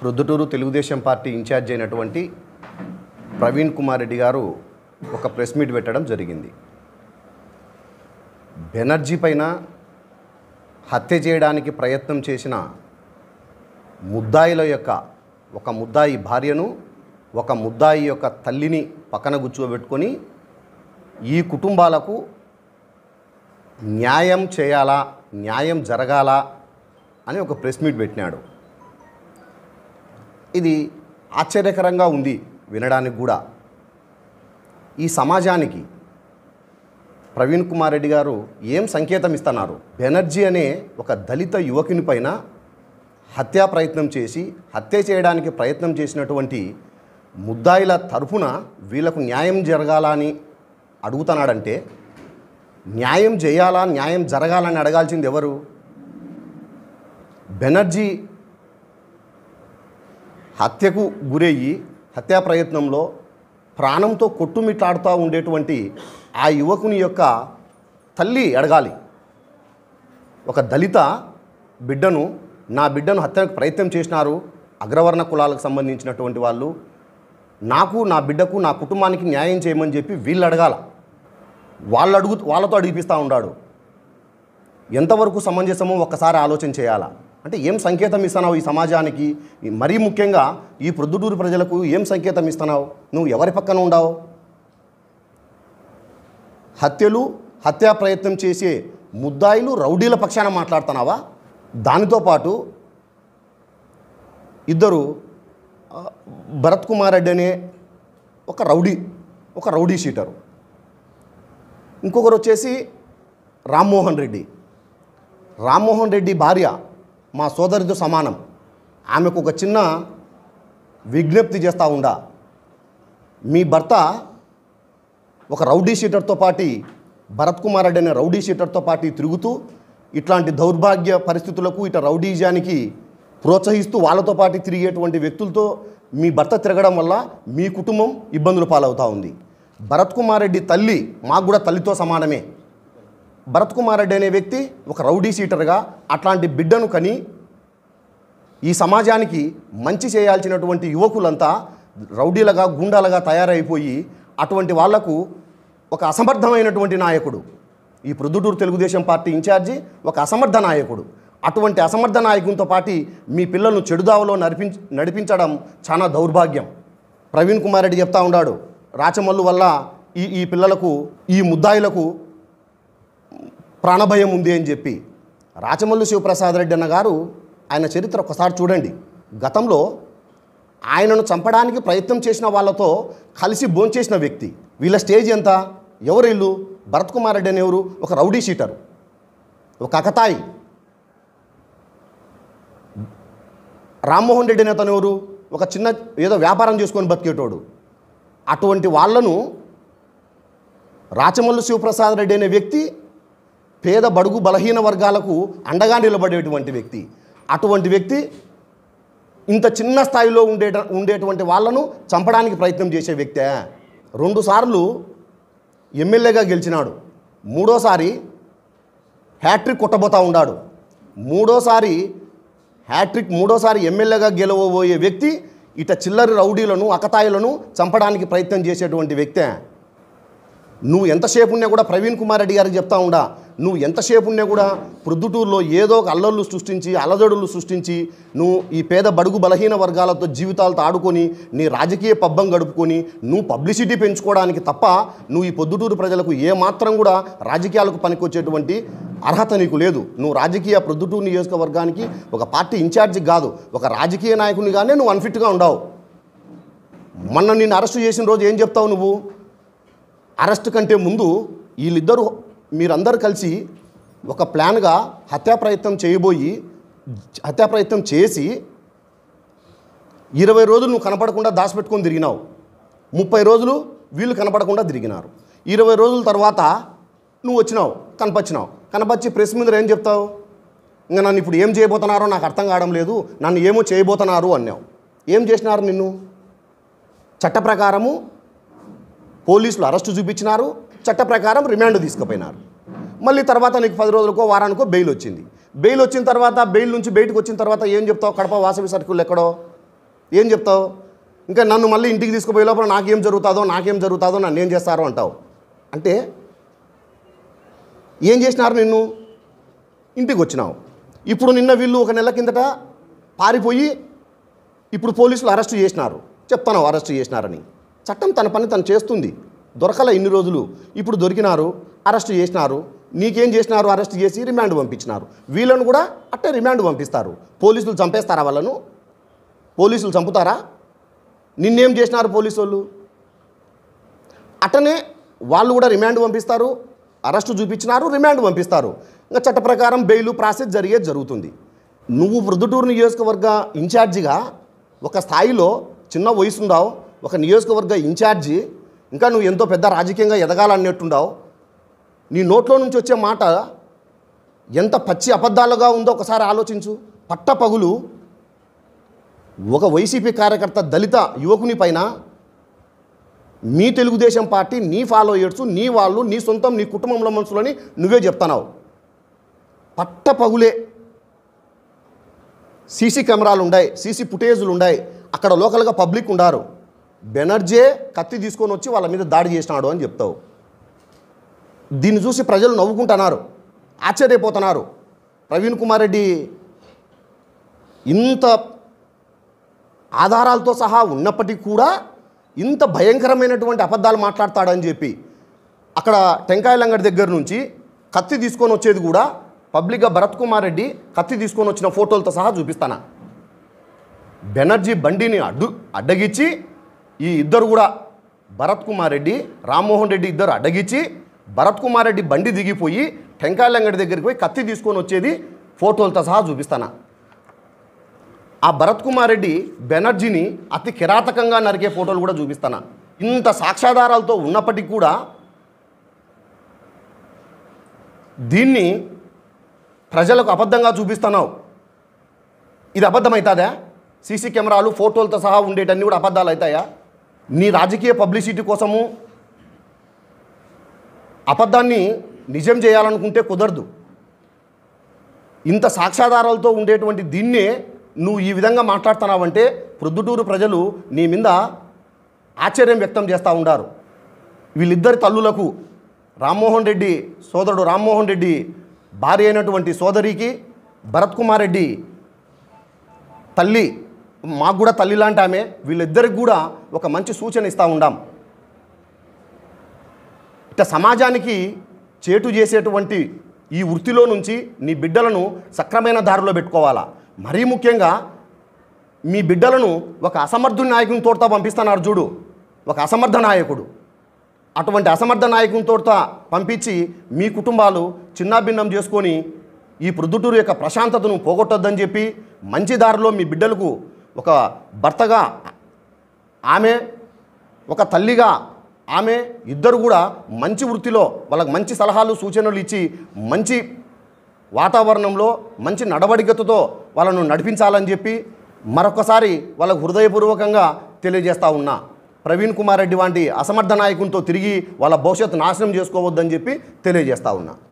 Proddatur Telugu Desam party incharge అయినటువంటి ప్రవీణ్ కుమార్ రెడ్డి గారు ఒక ప్రెస్ మీట్ పెట్టడం జరిగింది బెనర్జీ పైన హత్య చేయడానికి ప్రయత్నం చేసిన ముద్దాయిల యొక్క ఒక ముద్దాయి భార్యను ఒక ముద్దాయి యొక్క తల్లిని పక్కన గుచ్చుబెట్టుకొని ఈ కుటుంబాలకు న్యాయం చేయాలా న్యాయం జరగాల అని ఒక ప్రెస్ మీట్ పెట్టినాడు ఇది ఆశ్చర్యకరంగా ఉంది వినడానికి కూడా ఈ సమాజానికి ప్రవీణ్ కుమార్ రెడ్డి గారు ఏం సంకేతం ఇస్తున్నారు బెనర్జీ అనే ఒక దళిత యువకుని పైన హత్యా ప్రయత్నం చేసి హత్య చేయడానికి ప్రయత్నం చేసినటువంటి ముద్దాయిల తరఫున వీళ్లకు న్యాయం జరగాలని అడుగుతున్నాడంటే న్యాయం చేయాలా న్యాయం జరగాలని అడగాల్సింది ఎవరు బెనర్జీ హత్యకు గురయ్యి హత్యా ప్రయత్నంలో ప్రాణంతో కొట్టుమిట్లాడుతూ ఉండేటువంటి ఆ యువకుని యొక్క తల్లి అడగాలి ఒక దళిత బిడ్డను నా బిడ్డను హత్యకు ప్రయత్నం చేసినారు అగ్రవర్ణ కులాలకు సంబంధించినటువంటి వాళ్ళు నాకు నా బిడ్డకు నా కుటుంబానికి న్యాయం చేయమని చెప్పి వీళ్ళు అడగాల వాళ్ళు అడుగు వాళ్ళతో అడిగిపిస్తూ ఉన్నాడు ఎంతవరకు సమంజసమో ఒక్కసారి ఆలోచన చేయాలా అంటే ఏం సంకేతం ఇస్తున్నావు ఈ సమాజానికి మరీ ముఖ్యంగా ఈ ప్రొద్దుటూరు ప్రజలకు ఏం సంకేతం ఇస్తున్నావు నువ్వు ఎవరి పక్కన ఉండవు హత్యలు హత్యా ప్రయత్నం చేసే ముద్దాయిలు రౌడీల పక్షాన మాట్లాడుతున్నావా దానితో పాటు ఇద్దరు భరత్ కుమార్ రెడ్డి అనే ఒక రౌడీ ఒక రౌడీ షీటరు ఇంకొకరు వచ్చేసి రామ్మోహన్ రెడ్డి రామ్మోహన్ రెడ్డి భార్య మా సోదరితో సమానం ఆమెకు ఒక చిన్న విజ్ఞప్తి చేస్తూ ఉండా మీ భర్త ఒక రౌడీ షీటర్తో పాటి భరత్ కుమార్ రెడ్డి అనే రౌడీ షీటర్తో పాటి తిరుగుతూ ఇట్లాంటి దౌర్భాగ్య పరిస్థితులకు ఇట రౌడీజానికి ప్రోత్సహిస్తూ వాళ్ళతో పాటు తిరిగేటువంటి వ్యక్తులతో మీ భర్త తిరగడం వల్ల మీ కుటుంబం ఇబ్బందులు పాలవుతూ ఉంది భరత్ కుమార్ రెడ్డి తల్లి మాకు కూడా తల్లితో సమానమే భరత్ కుమార్ రెడ్డి అనే వ్యక్తి ఒక రౌడీ సీటర్గా అట్లాంటి బిడ్డను కని ఈ సమాజానికి మంచి చేయాల్సినటువంటి యువకులంతా రౌడీలుగా గుండాలుగా తయారైపోయి అటువంటి వాళ్లకు ఒక అసమర్థమైనటువంటి నాయకుడు ఈ ప్రొద్దుటూరు తెలుగుదేశం పార్టీ ఇన్ఛార్జి ఒక అసమర్థ నాయకుడు అటువంటి అసమర్థ నాయకునితో పాటి మీ పిల్లలను చెడుదావలో నడిపించ నడిపించడం చాలా దౌర్భాగ్యం ప్రవీణ్ కుమార్ రెడ్డి చెప్తా ఉన్నాడు రాచమల్లు వల్ల ఈ ఈ పిల్లలకు ఈ ముద్దాయిలకు ప్రాణభయం ఉంది అని చెప్పి రాచమల్లు శివప్రసాద్ రెడ్డి అన్న గారు ఆయన చరిత్ర ఒకసారి చూడండి గతంలో ఆయనను చంపడానికి ప్రయత్నం చేసిన వాళ్ళతో కలిసి భోంచేసిన వ్యక్తి వీళ్ళ స్టేజ్ ఎంత ఎవరు ఇల్లు భరత్ కుమార్ రెడ్డి ఎవరు ఒక రౌడీ షీటరు ఒక అకతాయి రామ్మోహన్ రెడ్డి అనే తనెవరు ఒక చిన్న ఏదో వ్యాపారం చేసుకొని బతికేటోడు అటువంటి వాళ్లను రాచమల్లు శివప్రసాద్ రెడ్డి అనే వ్యక్తి పేద బడుగు బలహీన వర్గాలకు అండగా నిలబడేటువంటి వ్యక్తి అటువంటి వ్యక్తి ఇంత చిన్న స్థాయిలో ఉండే ఉండేటువంటి వాళ్ళను చంపడానికి ప్రయత్నం చేసే వ్యక్తే రెండుసార్లు ఎమ్మెల్యేగా గెలిచినాడు మూడోసారి హ్యాట్రిక్ కొట్టబోతా ఉన్నాడు మూడోసారి హ్యాట్రిక్ మూడోసారి ఎమ్మెల్యేగా గెలవబోయే వ్యక్తి ఇట చిల్లరి రౌడీలను అకతాయిలను చంపడానికి ప్రయత్నం చేసేటువంటి వ్యక్తే నువ్వు ఎంతసేపు ఉన్నా కూడా ప్రవీణ్ కుమార్ రెడ్డి గారికి చెప్తా ఉండా నువ్వు ఎంతసేపు ఉన్నా కూడా ప్రొద్దుటూరులో ఏదో ఒక అల్లర్లు సృష్టించి అలజడులు సృష్టించి నువ్వు ఈ పేద బడుగు బలహీన వర్గాలతో జీవితాలతో ఆడుకొని నీ రాజకీయ పబ్బం గడుపుకొని నువ్వు పబ్లిసిటీ పెంచుకోవడానికి తప్ప నువ్వు ఈ పొద్దుటూరు ప్రజలకు ఏమాత్రం కూడా రాజకీయాలకు పనికొచ్చేటువంటి అర్హత నీకు లేదు నువ్వు రాజకీయ ప్రొద్దుటూరు నియోజకవర్గానికి ఒక పార్టీ ఇన్ఛార్జి కాదు ఒక రాజకీయ నాయకునిగానే నువ్వు అన్ఫిట్గా ఉండవు మొన్న నిన్ను అరెస్ట్ చేసిన రోజు ఏం చెప్తావు నువ్వు అరెస్ట్ కంటే ముందు వీళ్ళిద్దరూ మీరందరు కలిసి ఒక ప్లాన్గా హత్యా ప్రయత్నం చేయబోయి హత్యా ప్రయత్నం చేసి ఇరవై రోజులు నువ్వు కనపడకుండా దాచిపెట్టుకొని తిరిగినావు ముప్పై రోజులు వీళ్ళు కనపడకుండా తిరిగినారు ఇరవై రోజుల తర్వాత నువ్వు వచ్చినావు కనపచ్చినావు కనపచ్చి ప్రెస్ మీద ఏం చెప్తావు ఇంకా నన్ను ఇప్పుడు ఏం చేయబోతున్నారో నాకు అర్థం కావడం లేదు నన్ను ఏమో చేయబోతున్నారు అన్నావు ఏం చేసినారు నిన్ను చట్ట ప్రకారము పోలీసులు అరెస్టు చూపించినారు చట్ట ప్రకారం రిమాండ్ తీసుకుపోయినారు మళ్ళీ తర్వాత నీకు పది రోజులకో వారానికో బెయిల్ వచ్చింది బెయిల్ వచ్చిన తర్వాత బెయిల్ నుంచి బయటకు వచ్చిన తర్వాత ఏం చెప్తావు కడప వాసవి సర్కిల్ ఎక్కడో ఏం చెప్తావు ఇంకా నన్ను మళ్ళీ ఇంటికి తీసుకుపోయే లోపల నాకేం జరుగుతుందో నాకేం జరుగుతుందో నన్ను ఏం చేస్తారో అంటావు అంటే ఏం చేసినారు నిన్ను ఇంటికి వచ్చినావు ఇప్పుడు నిన్న వీళ్ళు ఒక నెల కిందట పారిపోయి ఇప్పుడు పోలీసులు అరెస్ట్ చేసినారు చెప్తాను అరెస్ట్ చేసినారని చట్టం తన పని తను చేస్తుంది దొరకల ఇన్ని రోజులు ఇప్పుడు దొరికినారు అరెస్ట్ చేసినారు నీకేం చేసినారు అరెస్ట్ చేసి రిమాండ్ పంపించినారు వీళ్ళను కూడా అట్టే రిమాండ్ పంపిస్తారు పోలీసులు చంపేస్తారా వాళ్ళను పోలీసులు చంపుతారా నిన్నేం చేసినారు పోలీసు వాళ్ళు అట్టనే వాళ్ళు కూడా రిమాండ్ పంపిస్తారు అరెస్టు చూపించినారు రిమాండ్ పంపిస్తారు ఇంకా చట్ట ప్రకారం బెయిల్ ప్రాసెస్ జరిగేది జరుగుతుంది నువ్వు వృద్ధుటూరు నియోజకవర్గ ఇన్ఛార్జిగా ఒక స్థాయిలో చిన్న వయసుండావు ఒక నియోజకవర్గ ఇన్ఛార్జి ఇంకా నువ్వు ఎంతో పెద్ద రాజకీయంగా ఎదగాలన్నట్టుండవు నీ నోట్లో నుంచి వచ్చే మాట ఎంత పచ్చి అబద్ధాలుగా ఉందో ఒకసారి ఆలోచించు పట్ట పగులు ఒక వైసీపీ కార్యకర్త దళిత యువకుని పైన మీ తెలుగుదేశం పార్టీ నీ ఫాలోయర్స్ నీ వాళ్ళు నీ సొంతం నీ కుటుంబంలో మనుషులని నువ్వే చెప్తున్నావు పట్ట పగులే సీసీ కెమెరాలు ఉన్నాయి సీసీ ఫుటేజ్లు ఉన్నాయి అక్కడ లోకల్గా పబ్లిక్ ఉండారు బెనర్జే కత్తి తీసుకొని వచ్చి వాళ్ళ మీద దాడి చేసినాడు అని చెప్తావు దీన్ని చూసి ప్రజలు నవ్వుకుంటున్నారు ఆశ్చర్యపోతున్నారు ప్రవీణ్ కుమార్ రెడ్డి ఇంత ఆధారాలతో సహా ఉన్నప్పటికీ కూడా ఇంత భయంకరమైనటువంటి అబద్ధాలు మాట్లాడతాడని చెప్పి అక్కడ టెంకాయ లంగడి దగ్గర నుంచి కత్తి తీసుకొని వచ్చేది కూడా పబ్లిక్గా భరత్ కుమార్ రెడ్డి కత్తి తీసుకొని వచ్చిన ఫోటోలతో సహా చూపిస్తానా బెనర్జీ బండిని అడ్డు అడ్డగిచ్చి ఈ ఇద్దరు కూడా భరత్ కుమార్ రెడ్డి రామ్మోహన్ రెడ్డి ఇద్దరు అడగించి భరత్ కుమార్ రెడ్డి బండి దిగిపోయి టెంకాయలంగడి దగ్గరికి పోయి కత్తి తీసుకొని వచ్చేది ఫోటోలతో సహా చూపిస్తాను ఆ భరత్ కుమార్ రెడ్డి బెనర్జీని అతి కిరాతకంగా నరికే ఫోటోలు కూడా చూపిస్తాను ఇంత సాక్ష్యాధారాలతో ఉన్నప్పటికీ కూడా దీన్ని ప్రజలకు అబద్ధంగా చూపిస్తున్నావు ఇది అబద్ధమవుతుందా సీసీ కెమెరాలు ఫోటోలతో సహా ఉండేటన్నీ కూడా అబద్ధాలు అవుతాయా నీ రాజకీయ పబ్లిసిటీ కోసము అబద్ధాన్ని నిజం చేయాలనుకుంటే కుదరదు ఇంత సాక్ష్యాధారాలతో ఉండేటువంటి దీన్నే నువ్వు ఈ విధంగా మాట్లాడుతున్నావంటే ప్రొద్దుటూరు ప్రజలు నీ మీద ఆశ్చర్యం వ్యక్తం చేస్తూ ఉండారు వీళ్ళిద్దరి తల్లులకు రామ్మోహన్ రెడ్డి సోదరుడు రామ్మోహన్ రెడ్డి భార్య అయినటువంటి సోదరికి భరత్ కుమార్ రెడ్డి తల్లి మాకు కూడా తల్లి లాంటి ఆమె వీళ్ళిద్దరికి కూడా ఒక మంచి సూచన ఇస్తూ ఉండాం ఇట్లా సమాజానికి చేటు చేసేటువంటి ఈ వృత్తిలో నుంచి నీ బిడ్డలను సక్రమైన దారిలో పెట్టుకోవాలా మరీ ముఖ్యంగా మీ బిడ్డలను ఒక అసమర్థ నాయకుని తోడుతో పంపిస్తున్నారు చూడు ఒక అసమర్థ నాయకుడు అటువంటి అసమర్థ నాయకుని తోడుతో పంపించి మీ కుటుంబాలు చిన్నాభిన్నం చేసుకొని ఈ ప్రొద్దుటూరు యొక్క ప్రశాంతతను పోగొట్టొద్దని చెప్పి మంచి దారిలో మీ బిడ్డలకు ఒక భర్తగా ఆమె ఒక తల్లిగా ఆమె ఇద్దరు కూడా మంచి వృత్తిలో వాళ్ళకి మంచి సలహాలు సూచనలు ఇచ్చి మంచి వాతావరణంలో మంచి నడవడికతతో వాళ్ళను నడిపించాలని చెప్పి మరొకసారి వాళ్ళకు హృదయపూర్వకంగా తెలియజేస్తూ ఉన్నా ప్రవీణ్ కుమార్ రెడ్డి వంటి అసమర్థ నాయకులతో తిరిగి వాళ్ళ భవిష్యత్తు నాశనం చేసుకోవద్దని చెప్పి తెలియజేస్తూ ఉన్నా